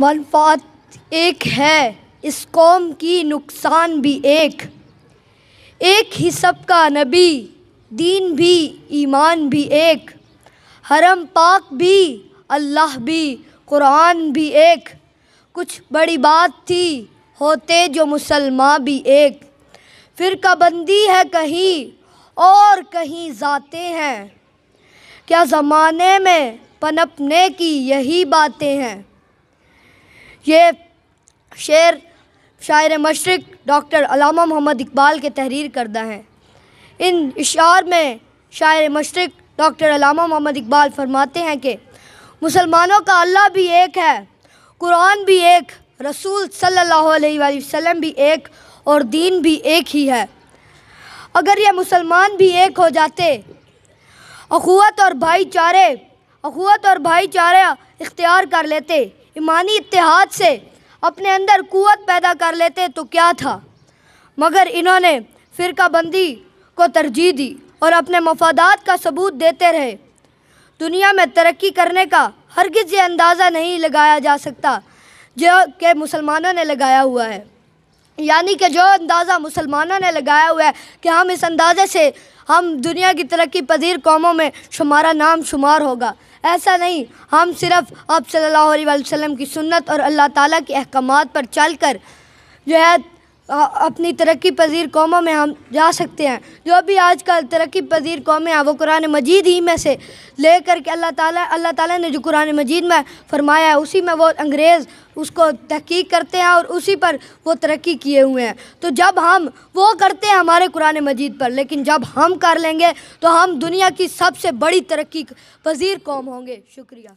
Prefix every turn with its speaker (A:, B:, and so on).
A: मनफात एक है इस कौम की नुकसान भी एक एक ही सबका नबी दीन भी ईमान भी एक हरम पाक भी अल्लाह भी कुरान भी एक कुछ बड़ी बात थी होते जो मुसलमान भी एक फिर बंदी है कहीं और कहीं जाते हैं क्या ज़माने में पनपने की यही बातें हैं ये शेर शायर मशरक डॉक्टर अलामा मोहम्मद इकबाल के तहरीर करदा हैं इन इशार में शायर मशरक डॉक्टर अलामा मोहम्मद इकबाल फरमाते हैं कि मुसलमानों का अल्लाह भी एक है कुरान भी एक रसूल सल्लल्लाहु अलैहि वसल्लम भी एक और दीन भी एक ही है अगर ये मुसलमान भी एक हो जाते अखुत और भाईचारे अखुत और भाईचारा इख्तियार कर लेते ईमानी इतिहाद से अपने अंदर कुत पैदा कर लेते तो क्या था मगर इन्होंने फ़िरका बंदी को तरजीह दी और अपने मफादात का सबूत देते रहे दुनिया में तरक्की करने का हरगिज़ ये अंदाज़ा नहीं लगाया जा सकता जो कि मुसलमानों ने लगाया हुआ है यानी कि जो अंदाज़ा मुसलमानों ने लगाया हुआ है कि हम इस अंदाज़े से हम दुनिया की तरक्की पजीर कौमों में शुमारा नाम शुमार होगा ऐसा नहीं हम सिर्फ़ आप सल्लल्लाहु अलैहि वसल्लम की सुन्नत और अल्लाह ताला के अहकाम पर चल कर जो है अपनी तरक्की पजीर कौमों में हम जा सकते हैं जो भी आज कल तरक्की पजीर कौमें हैं वो कुरान मजीद ही में से ले करके के अल्लाह ताला अल्लाह ताला ने जो कुरान मजीद में फरमाया है उसी में वो अंग्रेज़ उसको तहकीक करते हैं और उसी पर वो तरक्की किए हुए हैं तो जब हम वो करते हैं हमारे कुरान मजीद पर लेकिन जब हम कर लेंगे तो हम दुनिया की सबसे बड़ी तरक्की पजीर कौम होंगे शुक्रिया